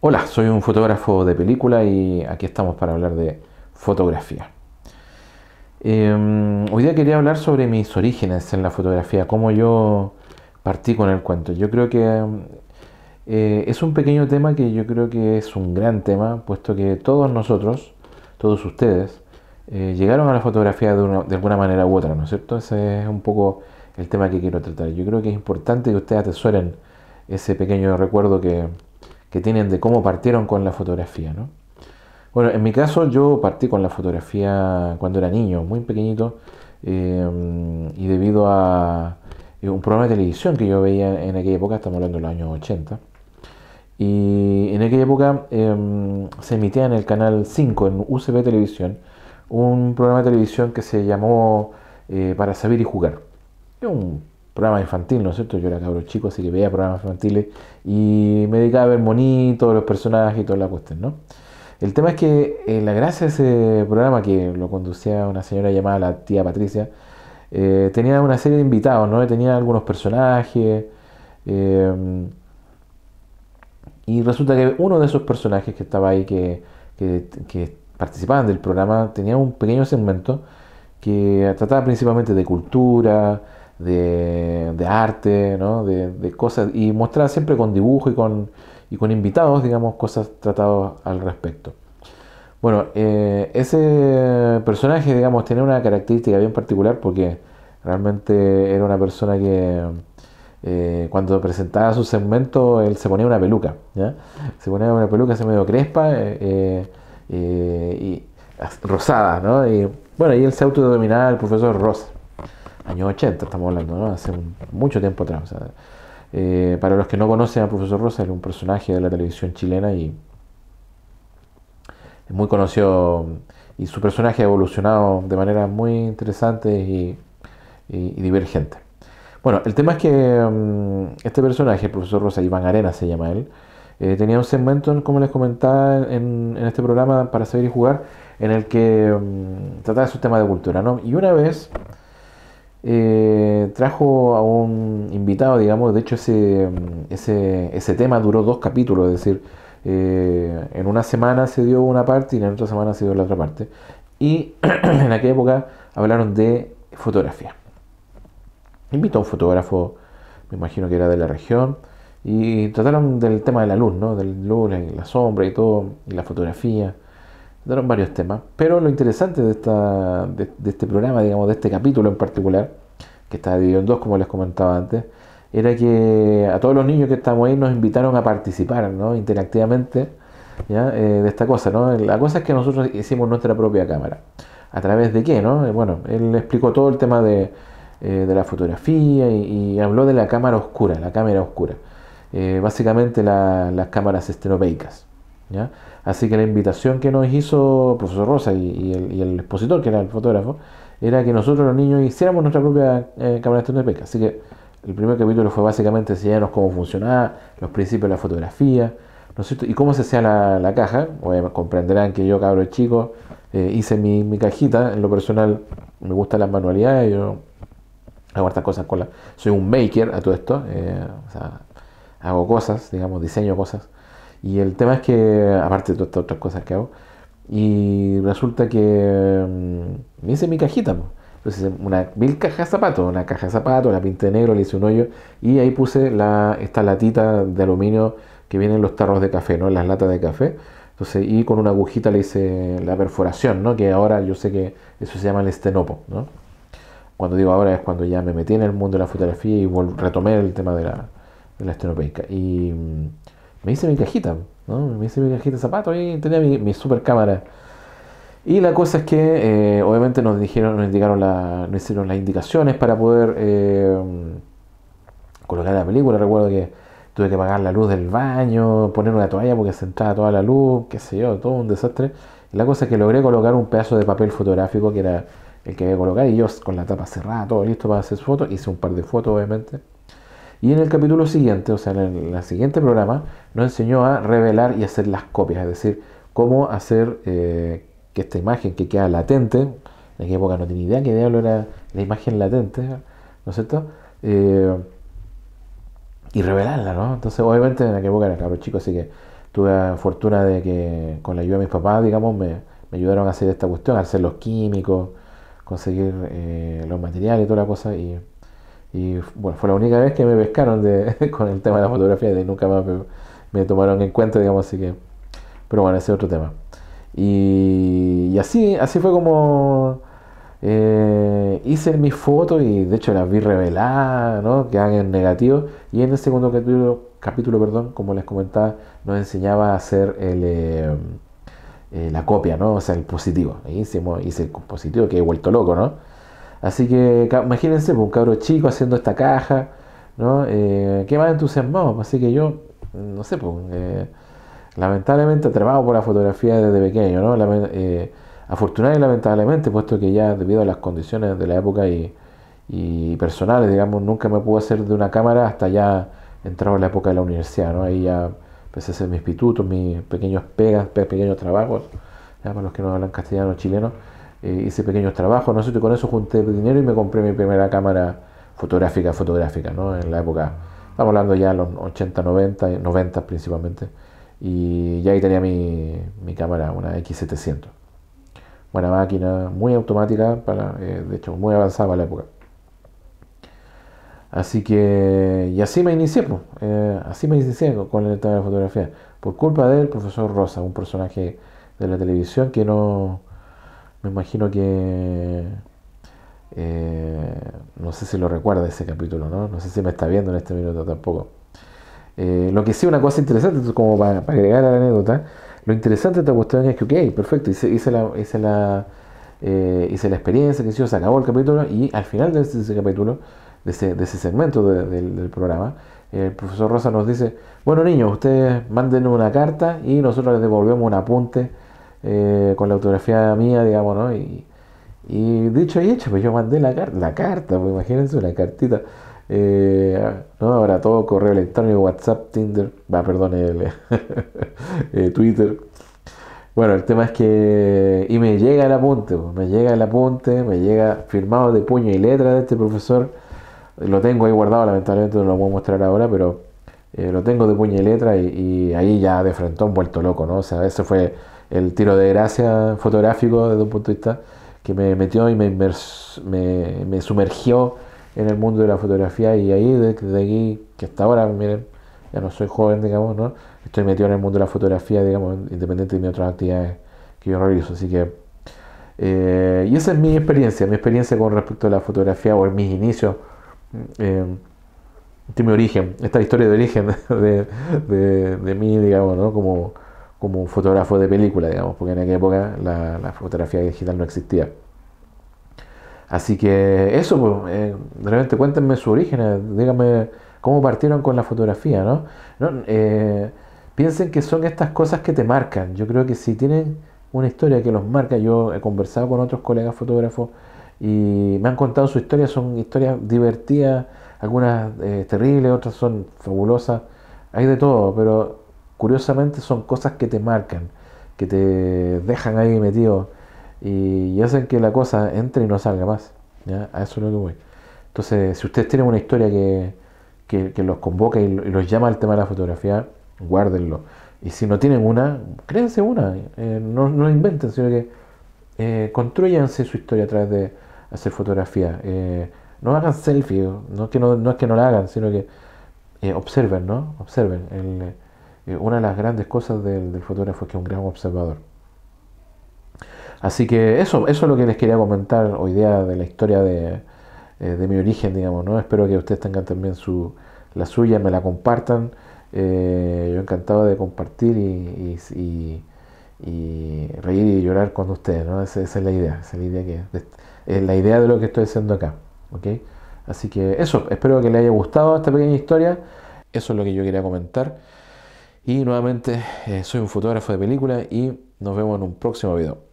Hola, soy un fotógrafo de película y aquí estamos para hablar de fotografía. Em, hoy día quería hablar sobre mis orígenes en la fotografía, cómo yo partí con el cuento. Yo creo que em, eh, es un pequeño tema que yo creo que es un gran tema, puesto que todos nosotros, todos ustedes, eh, llegaron a la fotografía de, de alguna manera u otra, ¿no es cierto? Ese es un poco el tema que quiero tratar. Yo creo que es importante que ustedes atesoren ese pequeño recuerdo que que tienen de cómo partieron con la fotografía, ¿no? Bueno, en mi caso yo partí con la fotografía cuando era niño, muy pequeñito, eh, y debido a eh, un programa de televisión que yo veía en aquella época, estamos hablando de los años 80, y en aquella época em, se emitía en el canal 5, en UCB Televisión, un programa de televisión que se llamó eh, Para Saber y Jugar. Un programa infantil, ¿no es cierto? Yo era cabro chico, así que veía programas infantiles y me dedicaba a ver monitos, los personajes y toda la cuestión, ¿no? El tema es que en eh, la gracia de ese programa que lo conducía una señora llamada la tía Patricia, eh, tenía una serie de invitados, ¿no? Tenía algunos personajes. Em, y resulta que uno de esos personajes que estaba ahí, que, que participaban del programa, tenía un pequeño segmento que trataba principalmente de cultura, de, arte, ¿no? de, cosas, y mostraba siempre con dibujo y con, y con invitados, digamos, cosas tratadas al respecto. Bueno, eh, ese personaje, digamos, tenía una característica bien particular porque realmente era una persona que eh, cuando presentaba su segmento él se ponía una peluca, ¿ya? se ponía una peluca se medio crespa eh, y rosada, ¿no? Y bueno, y él se autodominaba el profesor Rosa años 80 estamos hablando, ¿no? Hace mucho tiempo atrás. Eh, para los que no conocen a Profesor Rosa, era un personaje de la televisión chilena y es muy conocido y su personaje ha evolucionado de manera muy interesante y, divergente. Bueno, el tema es que mm, este personaje, el profesor Rosa Iván Arena se llama él, eh, tenía un segmento, como les comentaba en, este programa para saber y jugar, en el que mm, trataba su tema de cultura, ¿no? Y una vez eh, trajo a un invitado, digamos, de hecho ese, ese, tema duró dos capítulos, es decir, eh, en una semana se dio una parte y en otra semana se dio la otra parte. Y en aquella época hablaron de fotografía. Invitó a un fotógrafo, me imagino que era de la región, y trataron del tema de la luz, ¿no? De la luz, la sombra y todo, y la fotografía. Daron varios temas, pero lo interesante de, esta, de, este programa, digamos, de este capítulo en particular, que está dividido en dos, como les comentaba antes, era que a todos los niños que estamos ahí nos invitaron a participar ¿no? interactivamente eh, de esta cosa. ¿no? La cosa es que nosotros hicimos nuestra propia cámara. ¿A través de qué? ¿no? Eh, bueno, él explicó todo el tema de, eh, la fotografía y, habló de la cámara oscura, la cámara oscura. básicamente las cámaras estenopeicas. Así que la invitación que nos hizo el profesor Rosa y, el, expositor, que era el fotógrafo, era que nosotros los niños hiciéramos nuestra propia eh, cámara de Peca. Así que el primer capítulo fue básicamente enseñarnos cómo funcionaba, los principios de la fotografía, Y cómo se hacía la, caja. comprenderán que yo, cabro chico, eh, hice mi, cajita. En lo personal, me gustan las manualidades, yo hago estas cosas con la... Soy un maker a todo esto, eh, o sea, hago cosas, digamos, diseño cosas. Y el tema es que, aparte de todas estas otras cosas que hago, y resulta que mm, me hice mi cajita. ¿no? Entonces, una mil caja de zapatos, una caja de zapatos, la pinté negro, le hice un hoyo y ahí puse la, esta latita de aluminio que viene en los tarros de café, ¿no? Las latas de café. Entonces, y con una agujita le hice la perforación, ¿no? Que ahora yo sé que eso se llama el estenopo, ¿no? Cuando digo ahora es cuando ya me metí en el mundo de la fotografía y retomé el tema de la, de la estenopeica. Y mm, me hice mi cajita, ¿no? Me hice mi cajita de zapatos y tenía mi, super cámara. Y la cosa es que eh, obviamente nos dijeron, nos indicaron hicieron las indicaciones para poder eh, colocar la película. Recuerdo que tuve que apagar la luz del baño, poner una toalla porque se entraba toda la luz, qué sé yo, todo un desastre. la cosa es que logré colocar un pedazo de papel fotográfico que era el que había colocado y yo con la tapa cerrada, todo listo para hacer fotos, hice un par de fotos obviamente. Y en el capítulo siguiente, o sea, en el, siguiente programa, nos enseñó a revelar y hacer las copias, es decir, cómo hacer eh, que esta imagen que queda latente, en aquella época no tenía idea que diablo era la imagen latente, ¿no es cierto? Eh, y revelarla, ¿no? Entonces, obviamente en aquella época era cabrón chico, así que tuve la fortuna de que con la ayuda de mis papás, digamos, me, ayudaron a hacer esta cuestión, a hacer los químicos, conseguir eh, los materiales y toda la cosa. Y, y bueno, fue la única vez que me pescaron con el tema de la fotografía y nunca más me, tomaron en cuenta, digamos, así que... Pero bueno, ese es otro tema. Y, así, así fue como eh, hice mis fotos y de hecho las vi reveladas, ¿no? Que en negativo. Y en el segundo capítulo, perdón, como les comentaba, nos enseñaba a hacer el, eh, eh, la copia, ¿no? O sea, el positivo. hice el positivo, que he vuelto loco, ¿no? Así que imagínense, pues, un cabro chico haciendo esta caja, ¿no? Eh, qué más entusiasmado. Así que yo, no sé, pues, eh, lamentablemente atrapado por la fotografía desde pequeño, ¿no? Lame, y eh, lamentablemente, puesto que ya debido a las condiciones de la época y, personales, digamos, nunca me pude hacer de una cámara hasta ya entrado en la época de la universidad, ¿no? Ahí ya empecé a hacer mis pitutos, mis pequeños pegas, pequeños trabajos, ya para los que no hablan castellano chileno. Eh, hice pequeños trabajos, no sé, con eso junté dinero y me compré mi primera cámara fotográfica, fotográfica, ¿no? En la época, estamos hablando ya de los 80, 90, 90 principalmente, y ya ahí tenía mi, cámara, una X700. Buena máquina, muy automática, para, eh, de hecho, muy avanzada para la época. Así que, y así me inicié, pues, eh, así me inicié con el tema de la fotografía, por culpa del profesor Rosa, un personaje de la televisión que no, me imagino que... Eh, no sé si lo recuerda ese capítulo, ¿no? No sé si me está viendo en este minuto tampoco. Eh, lo que sí, una cosa interesante, como para, agregar a la anécdota, lo interesante de esta cuestión es que, ok, perfecto, hice, eh, la, experiencia, que se acabó el capítulo y al final de ese, capítulo, de ese, segmento del, del programa, el profesor Rosa nos dice, bueno niños, ustedes manden una carta y nosotros les devolvemos un apunte eh, con la autografía mía, digamos, ¿no? Y, dicho y hecho, pues yo mandé la, carta, pues imagínense una cartita. Eh, no, ahora todo correo electrónico, WhatsApp, Tinder, va, perdón, eh, Twitter. Bueno, el tema es que. Y me llega el apunte, pues, me llega el apunte, me llega firmado de puño y letra de este profesor. Lo tengo ahí guardado, lamentablemente no lo voy a mostrar ahora, pero lo tengo de puño y letra y, ahí ya de un vuelto loco, ¿no? O sea, eso fue el tiro de gracia fotográfico desde un punto de vista que me metió y me, me, sumergió en el mundo de la fotografía y ahí desde aquí, que hasta ahora, miren, ya no soy joven, digamos, ¿no? Estoy metido en el mundo de la fotografía, digamos, independiente de mis otras actividades que yo realizo. Así que, eh, y esa es mi experiencia, mi experiencia con respecto a la fotografía o en mis inicios. Eh, de mi origen, esta historia de origen de, de, de mí, digamos, ¿no? Como, como un fotógrafo de película, digamos, porque en aquella época la, fotografía digital no existía. Así que eso, pues, eh, realmente cuéntenme su origen, eh, díganme cómo partieron con la fotografía, ¿no? Eh, piensen que son estas cosas que te marcan. Yo creo que si tienen una historia que los marca, yo he conversado con otros colegas fotógrafos y me han contado su historia, son historias divertidas, algunas terribles, otras son fabulosas, hay de todo, pero curiosamente son cosas que te marcan, que te dejan ahí metido y, hacen que la cosa entre y no salga más. ¿ya? A eso es lo que voy. Entonces, si ustedes tienen una historia que, los convoca y, los llama al tema de la fotografía, guárdenlo. Y si no tienen una, créense una. Eh, no, no inventen, sino que eh, construyanse su historia a través de hacer fotografía. Eh, no hagan selfie, no, que no, no, es que no la hagan, sino que eh, observen, ¿no? Observen. El, eh, una de las grandes cosas del, fotógrafo es que es un gran observador. Así que eso, eso es lo que les quería comentar o idea de la historia de, eh, mi origen, digamos, Espero que ustedes tengan también su, la suya, me la compartan. Eh, yo encantado de compartir y, reír y llorar con ustedes, Esa, es la idea, esa idea, que, la idea de lo que estoy haciendo acá, ¿ok? Así que eso, espero que les haya gustado esta pequeña historia. Eso es lo que yo quería comentar. Y nuevamente eh, soy un fotógrafo de película y nos vemos en un próximo video.